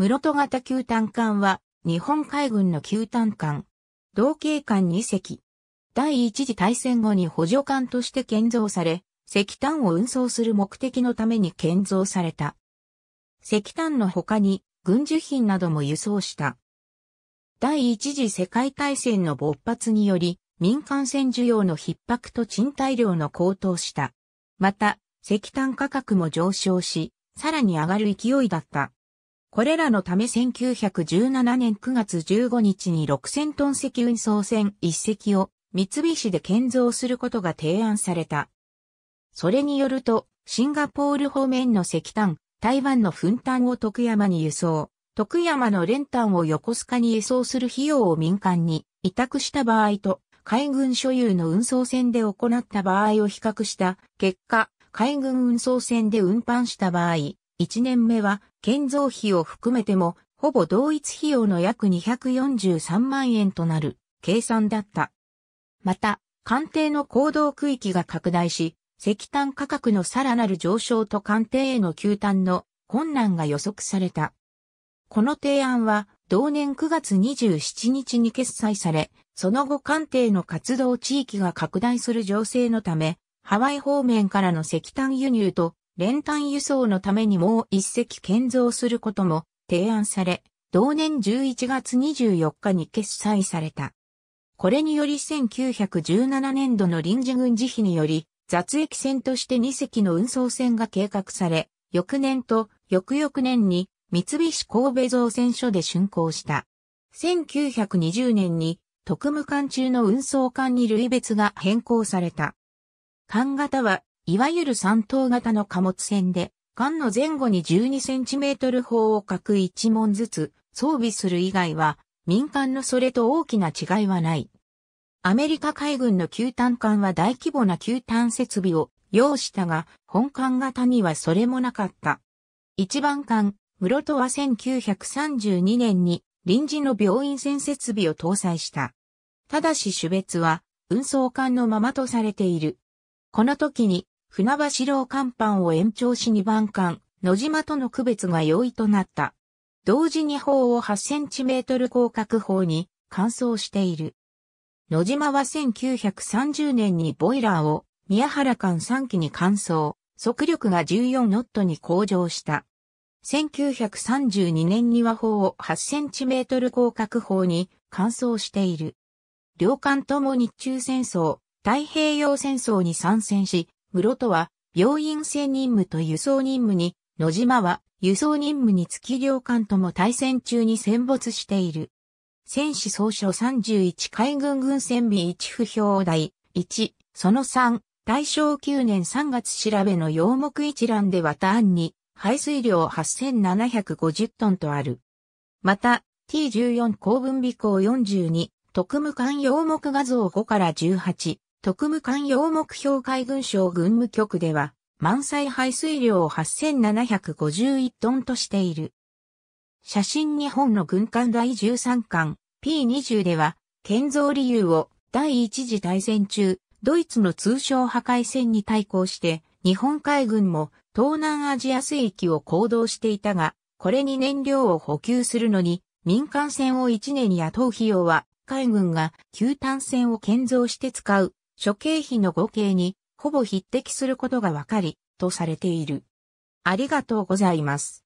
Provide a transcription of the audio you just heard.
室戸型球炭艦は、日本海軍の球炭艦。同型艦2隻。第一次大戦後に補助艦として建造され、石炭を運送する目的のために建造された。石炭の他に、軍需品なども輸送した。第一次世界大戦の勃発により、民間船需要の逼迫と賃貸料の高騰した。また、石炭価格も上昇し、さらに上がる勢いだった。これらのため1917年9月15日に6000トン石運送船1隻を三菱で建造することが提案された。それによると、シンガポール方面の石炭、台湾の粉炭を徳山に輸送、徳山の練炭を横須賀に輸送する費用を民間に委託した場合と、海軍所有の運送船で行った場合を比較した結果、海軍運送船で運搬した場合、1年目は建造費を含めてもほぼ同一費用の約243万円となる計算だった。また、官邸の行動区域が拡大し、石炭価格のさらなる上昇と官邸への急炭の困難が予測された。この提案は、同年9月27日に決裁され、その後官邸の活動地域が拡大する情勢のため、ハワイ方面からの石炭輸入と連単輸送のためにもう一隻建造することも提案され、同年11月24日に決裁された。これにより1917年度の臨時軍事費により、雑役船として2隻の運送船が計画され、翌年と翌々年に三菱神戸造船所で竣工した。1920年に特務艦中の運送艦に類別が変更された。艦型はいわゆる三等型の貨物船で、艦の前後に1 2トル砲を各一門ずつ装備する以外は、民間のそれと大きな違いはない。アメリカ海軍の球艦艦は大規模な球艦設備を要したが、本艦型にはそれもなかった。一番艦、室戸は1932年に臨時の病院船設備を搭載した。ただし種別は運送艦のままとされている。この時に船橋楼甲板を延長し2番間、野島との区別が容易となった。同時に砲を8センチメートル広角砲に換装している。野島は1930年にボイラーを宮原間3機に換装、速力が14ノットに向上した。1932年には砲を8センチメートル広角砲に換装している。両艦とも日中戦争、太平洋戦争に参戦し、室戸は、病院船任務と輸送任務に、野島は、輸送任務に月領艦とも対戦中に戦没している。戦士総書31海軍軍船備1不評第1、その3、大正9年3月調べの洋目一覧ではターンに、排水量8750トンとある。また、T14 公文尾港42、特務艦洋目画像5から18、特務官用目標海軍省軍務局では、満載排水量を8751トンとしている。写真日本の軍艦第13巻 P20 では、建造理由を第一次大戦中、ドイツの通商破壊戦に対抗して、日本海軍も東南アジア水域を行動していたが、これに燃料を補給するのに、民間船を1年に雇う費用は、海軍が旧単船を建造して使う諸経費の合計にほぼ匹敵することがわかり、とされている。ありがとうございます。